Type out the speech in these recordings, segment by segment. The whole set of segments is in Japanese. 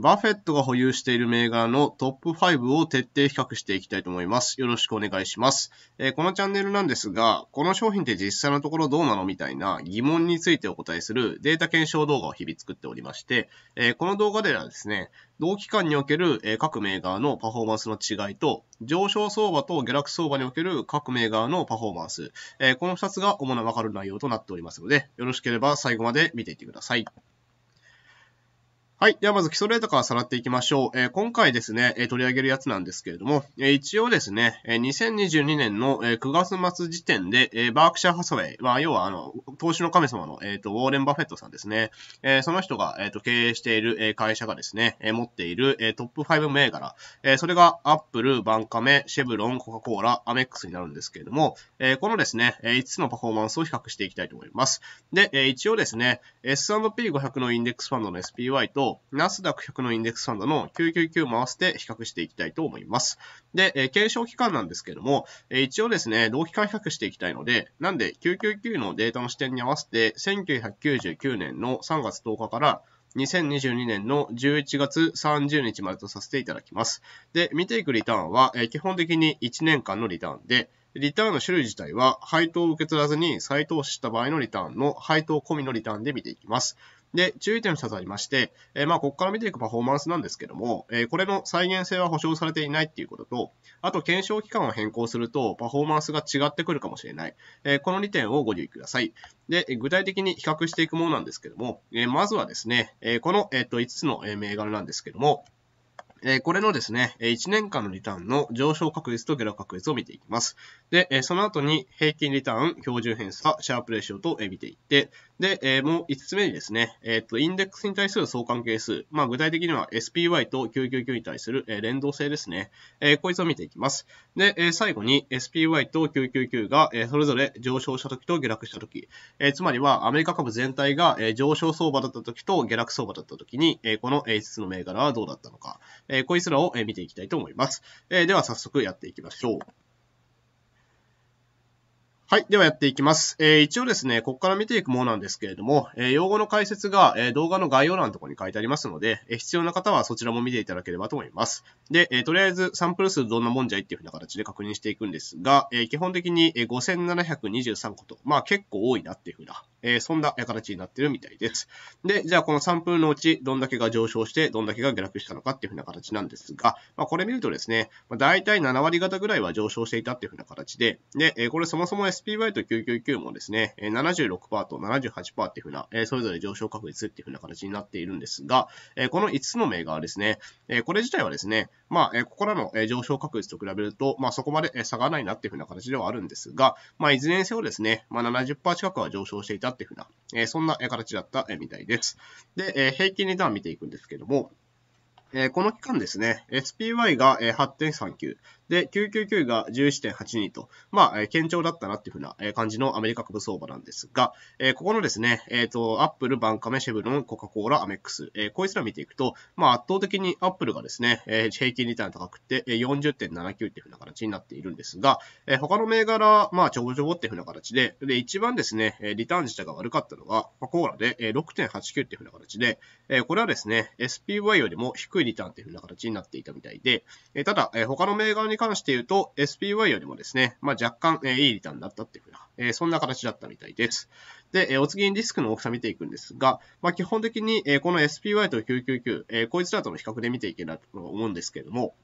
バフェットが保有している銘柄のトップ5を徹底比較していきたいと思います。よろしくお願いします。えー、このチャンネルなんですが、この商品って実際のところどうなのみたいな疑問についてお答えするデータ検証動画を日々作っておりまして、えー、この動画ではですね、同期間における各銘柄のパフォーマンスの違いと、上昇相場と下落相場における各銘柄のパフォーマンス、えー、この2つが主なわかる内容となっておりますので、よろしければ最後まで見ていってください。はい。では、まず基礎例とかさらっていきましょう。えー、今回ですね、えー、取り上げるやつなんですけれども、えー、一応ですね、えー、2022年の、えー、9月末時点で、えー、バークシャー・ハサウェイ、まあ、要は、あの、投資の神様の、えっ、と、ウォーレン・バフェットさんですね。えその人が、えっ、と、経営している、え会社がですね、え持っている、えトップ5銘柄、えそれが、アップル、バンカメ、シェブロン、コカ・コーラ、アメックスになるんですけれども、えこのですね、え5つのパフォーマンスを比較していきたいと思います。で、え一応ですね、S&P500 のインデックスファンドの SPY と、ナスダック100のインデックスファンドの999もせて比較していきたいと思います。で、えー、継承期間なんですけども、えー、一応ですね、同期間比較していきたいので、なんで999のデータの視点に合わせて、1999年の3月10日から、2022年の11月30日までとさせていただきます。で、見ていくリターンは、えー、基本的に1年間のリターンで、リターンの種類自体は配当を受け取らずに再投資した場合のリターンの配当込みのリターンで見ていきます。で、注意点の2つありまして、えー、まあ、ここから見ていくパフォーマンスなんですけども、えー、これの再現性は保証されていないっていうことと、あと、検証期間を変更すると、パフォーマンスが違ってくるかもしれない。えー、この2点をご留意ください。で、具体的に比較していくものなんですけども、えまずはですね、えこの、えっと、5つの銘柄なんですけども、えこれのですね、1年間のリターンの上昇確率と下落確率を見ていきます。で、その後に平均リターン、標準偏差、シャープレーシオと見ていって、で、えー、もう5つ目にですね、えっ、ー、と、インデックスに対する相関係数。まあ、具体的には SPY と999に対する、えー、連動性ですね。えー、こいつを見ていきます。で、えー、最後に SPY と999が、えー、それぞれ上昇した時と下落した時。えー、つまりは、アメリカ株全体が、えー、上昇相場だった時と下落相場だった時に、えー、この5つの銘柄はどうだったのか。えー、こいつらを、えー、見ていきたいと思います。えー、では、早速やっていきましょう。はい。ではやっていきます。えー、一応ですね、ここから見ていくものなんですけれども、えー、用語の解説が、えー、動画の概要欄のところに書いてありますので、えー、必要な方はそちらも見ていただければと思います。で、えー、とりあえずサンプル数どんなもんじゃいっていうふうな形で確認していくんですが、えー、基本的に5723個と、まあ結構多いなっていうふうなえー、そんな形になってるみたいです。で、じゃあこのプ分のうちどんだけが上昇してどんだけが下落したのかっていうふうな形なんですが、まあ、これ見るとですね、まあ、大体7割方ぐらいは上昇していたっていうふうな形で、で、えー、これそもそも SPY と999もですね、76%と78%っていうふうな、えー、それぞれ上昇確率っていうふうな形になっているんですが、えー、この5つの銘柄ですね、えー、これ自体はですね、まあ、えー、ここらの上昇確率と比べると、まあ、そこまで差がないなっていうふうな形ではあるんですが、まあ、いずれにせよですね、まあ、70%近くは上昇していたたっていうふうな、えそんな形だったえみたいです。で、え平均リターン見ていくんですけども、えこの期間ですね、SPY が8.39、で、999が11.82と、まあ、え堅調だったなっていうふうな感じのアメリカ株相場なんですが、えー、ここのですね、えっ、ー、と、アップル、バンカメ、シェブロン、コカ・コーラ、アメックス、えー、こいつら見ていくと、まあ、圧倒的にアップルがですね、えー、平均リターン高くて40.79っていうふうな形になっているんですが、えー、他の銘柄、まあ、ちょぼちょぼっていうふうな形で、で、一番ですね、リターン自体が悪かったのが、コーラで6.89っていうふうな形で、えー、これはですね、SPY よりも低いリターンっていうふうな形になっていたみたいで、えー、ただ、えー、他の銘柄に関して言うと、SPY よりもですね、まあ、若干、えー、いいリターンだったっていうふうな、えー、そんな形だったみたいです。で、えー、お次にリスクの大きさ見ていくんですが、まあ、基本的に、えー、この SPY と999、えー、こいつらとの比較で見ていけたと思うんですけれども、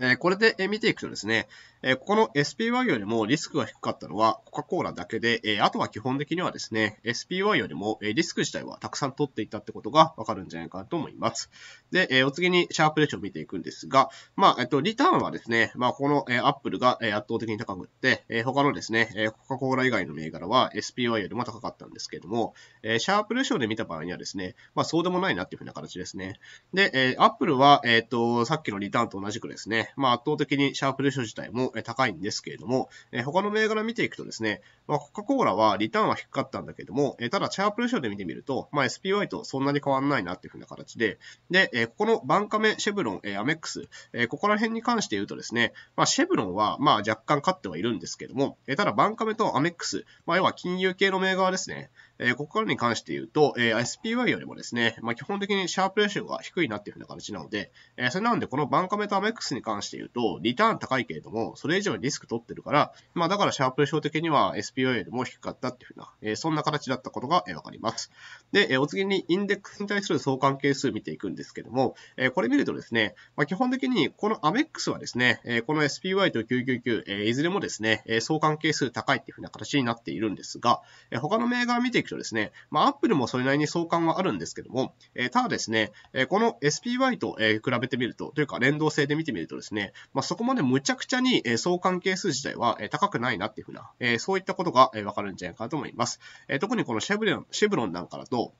えこれで見ていくとですね、えここの SPY よりもリスクが低かったのはコカ・コーラだけで、えあとは基本的にはですね、SPY よりもリスク自体はたくさん取っていたってことがわかるんじゃないかなと思います。で、えお次にシャープレシオを見ていくんですが、まあ、えっと、リターンはですね、まあ、この、え Apple が圧倒的に高くって、え他のですね、えコカ・コーラ以外の銘柄は SPY よりも高かったんですけれども、えシャープレシオで見た場合にはですね、まあ、そうでもないなっていうふうな形ですね。で、え Apple は、えっと、さっきのリターンと同じくですね、まあ、圧倒的にシャープレシオ自体も高いんですけれども、え他の銘柄見ていくとですね、まあ、コカ・コーラはリターンは低かったんだけども、えただシャープレシオで見てみると、まあ、SPY とそんなに変わんないなっていうふうな形で、で、えここのバンカメ、シェブロン、えアメックス、えここら辺に関して言うとですね、まあ、シェブロンは、まあ、若干勝ってはいるんですけども、えただバンカメとアメックス、まあ、要は金融系の銘柄ですね、えー、ここからに関して言うと、えー、SPY よりもですね、まあ、基本的にシャープレシオが低いなっていうふうな形なので、えー、それなんでこのバンカメとアメックスに関して言うと、リターン高いけれども、それ以上にリスク取ってるから、まあ、だからシャープレシオ的には SPY よりも低かったっていうふうな、えー、そんな形だったことが、えー、わかります。で、えー、お次にインデックスに対する相関係数見ていくんですけども、えー、これ見るとですね、まあ、基本的にこのアメックスはですね、えー、この SPY と999、えー、いずれもですね、え相関係数高いっていうふうな形になっているんですが、えー、他の銘柄見ていくとですね、まあ、Apple もそれなりに相関はあるんですけども、えー、ただですね、えー、この SPY と、えー、比べてみると、というか連動性で見てみるとですね、まあ、そこまでむちゃくちゃに、えー、相関係数自体は、えー、高くないなっていうふうな、えー、そういったことが、えー、わかるんじゃないかなと思います。えー、特にこのシェブロンシェブロンなんかだと、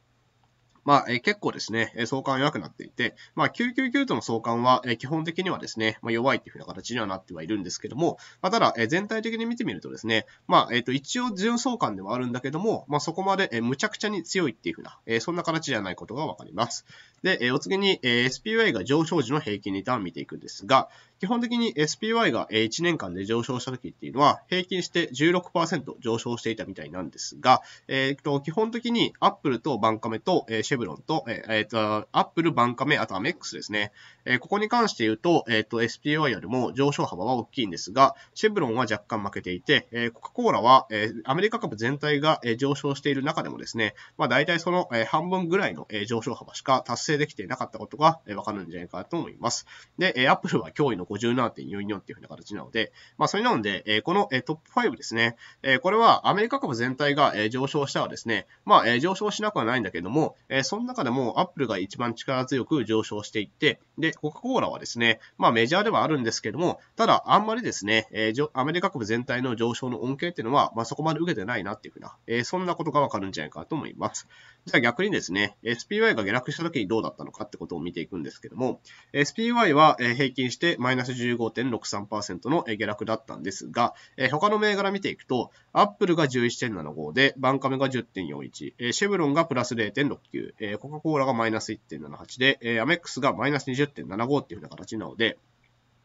まあ、え結構ですね、相関弱くなっていて、まあ、999との相関は、え基本的にはですね、まあ、弱いっていうふうな形にはなってはいるんですけども、まあ、ただ、え全体的に見てみるとですね、まあ、えっ、と、一応純相関ではあるんだけども、まあ、そこまで、えむちゃくちゃに強いっていうふうな、えそんな形ではないことがわかります。で、えお次に、え SPY が上昇時の平均リターンを見ていくんですが、基本的に SPY が1年間で上昇した時っていうのは、平均して16%上昇していたみたいなんですが、えっ、と、基本的に Apple とバンカメと、えーシェブロンと、えっ、えー、と、アップル、バンカメ、あとアメックスですね。えー、ここに関して言うと、えっ、ー、と、SPY よりも上昇幅は大きいんですが、シェブロンは若干負けていて、えコカ・コーラは、えアメリカ株全体が、え上昇している中でもですね、まあ大体その、え半分ぐらいの、え上昇幅しか達成できていなかったことが、えわかるんじゃないかなと思います。で、えアップルは脅威の57.44っていうふうな形なので、まあそれなので、えこの、えトップ5ですね、えこれはアメリカ株全体が、え上昇したらですね、まあ、え上昇しなくはないんだけども、その中でもアップルが一番力強く上昇していって、で、コカ・コーラはですね、まあメジャーではあるんですけども、ただあんまりですね、えアメリカ国全体の上昇の恩恵っていうのは、まあそこまで受けてないなっていうふうな、えそんなことがわかるんじゃないかと思います。じゃあ逆にですね、SPY が下落した時にどうだったのかってことを見ていくんですけども、SPY は平均してマイナス15.63%の下落だったんですが、他の銘柄見ていくと、アップルが11.75で、バンカメが10.41、シェブロンがプラス0.69、コカ・コーラがマイナス1.78で、アメックスがマイナス20.75っていううな形なので、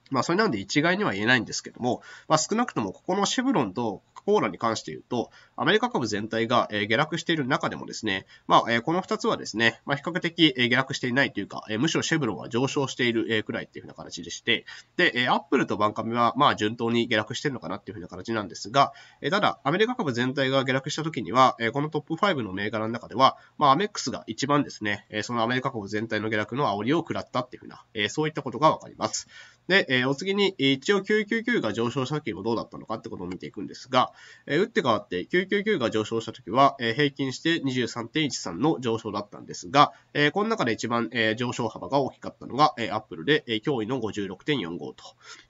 まあ、それなんで一概には言えないんですけども、まあ、少なくともここのシェブロンとコーラに関して言うと、アメリカ株全体が、え下落している中でもですね、まあ、えこの2つはですね、まあ、比較的、え下落していないというか、えむしろシェブロンは上昇している、えくらいっていうふうな形でして、で、えアップルとバンカミは、まあ、順当に下落してるのかなっていうふうな形なんですが、えただ、アメリカ株全体が下落した時には、えこのトップ5の銘柄の中では、まあ、アメックスが一番ですね、えそのアメリカ株全体の下落の煽りを食らったっていうふうな、えそういったことがわかります。で、えー、お次に、一応999が上昇した時もどうだったのかってことを見ていくんですが、えー、打って変わって999が上昇した時は、えー、平均して23.13の上昇だったんですが、えー、この中で一番、えー、上昇幅が大きかったのが、えー、アップルで、えー、驚異の56.45と。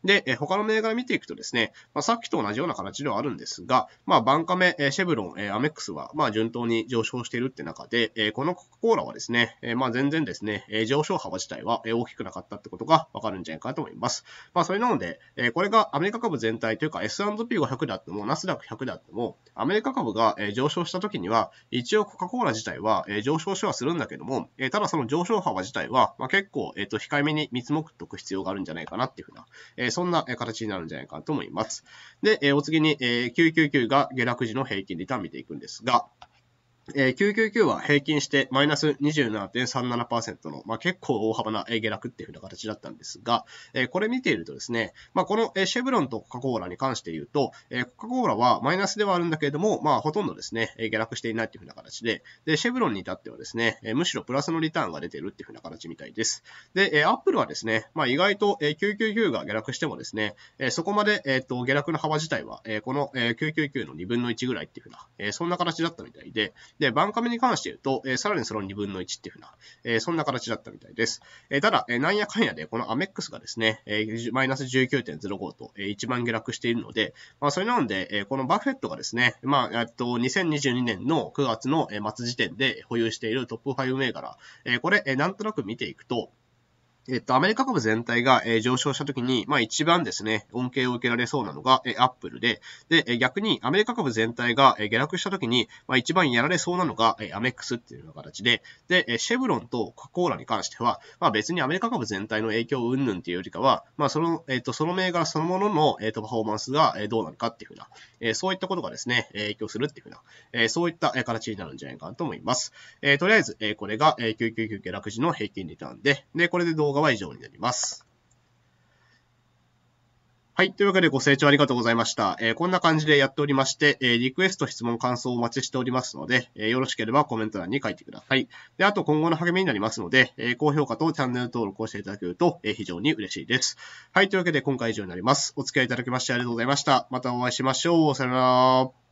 で、えー、他の銘柄見ていくとですね、まあ、さっきと同じような形ではあるんですが、まあ、バンカメ、えー、シェブロン、えー、アメックスは、まあ、順当に上昇しているって中で、えー、このコカ・コーラはですね、えー、まあ、全然ですね、えー、上昇幅自体は、大きくなかったってことがわかるんじゃないかと思います。ます。まあ、それなので、えこれがアメリカ株全体というか S&P500 であっても、ナスダック100であっても、アメリカ株が、え上昇した時には、一応コカ・コーラ自体は、え上昇しはするんだけども、えただその上昇幅自体は、まあ、結構、えっ、と、控えめに見積もっておく必要があるんじゃないかなっていうふうな、えそんな形になるんじゃないかなと思います。で、えお次に、え999が下落時の平均リターン見ていくんですが、えー、999は平均してマイナス27.37%の、まあ、結構大幅な下落っていうふうな形だったんですが、えー、これ見ているとですね、まあ、このシェブロンとコカ・コーラに関して言うと、えー、コカ・コーラはマイナスではあるんだけれども、まあ、ほとんどですね、下落していないっていうふうな形で、で、シェブロンに至ってはですね、えむしろプラスのリターンが出てるっていうふうな形みたいです。で、えアップルはですね、まあ、意外と、え999が下落してもですね、えそこまで、えっ、と、下落の幅自体は、えこの、え999の2分の1ぐらいっていうふうな、えそんな形だったみたいで、で、バンカメに関して言うと、えー、さらにその2分の1っていうふうな、えー、そんな形だったみたいです。えー、ただ、えー、なんやかんやで、このアメックスがですね、マイナス19.05と、えー、一番下落しているので、まあ、それなんで、えー、このバフェットがですね、まあ、えっと、2022年の9月の末時点で保有しているトップ5銘柄、えー、これ、えー、なんとなく見ていくと、えっと、アメリカ株全体が、え上昇したときに、まあ一番ですね、恩恵を受けられそうなのが、えアップルで、で、え逆にアメリカ株全体が、え下落したときに、まあ一番やられそうなのが、えアメックスっていうような形で、で、えシェブロンとコーラに関しては、まあ別にアメリカ株全体の影響云々っていうよりかは、まあその、えっ、と、その銘柄そのものの、えっ、と、パフォーマンスが、えどうなるかっていうふうな、えそういったことがですね、影響するっていうふうな、えそういった、え形になるんじゃないかなと思います。えとりあえず、えこれが、え999下落時の平均リターンで、で、これで動画画は以上になります。はい。というわけでご清聴ありがとうございました。えー、こんな感じでやっておりまして、えー、リクエスト、質問、感想をお待ちしておりますので、えー、よろしければコメント欄に書いてください。で、あと今後の励みになりますので、え高評価とチャンネル登録をしていただけると、え非常に嬉しいです。はい。というわけで今回以上になります。お付き合いいただきましてありがとうございました。またお会いしましょう。さよなら。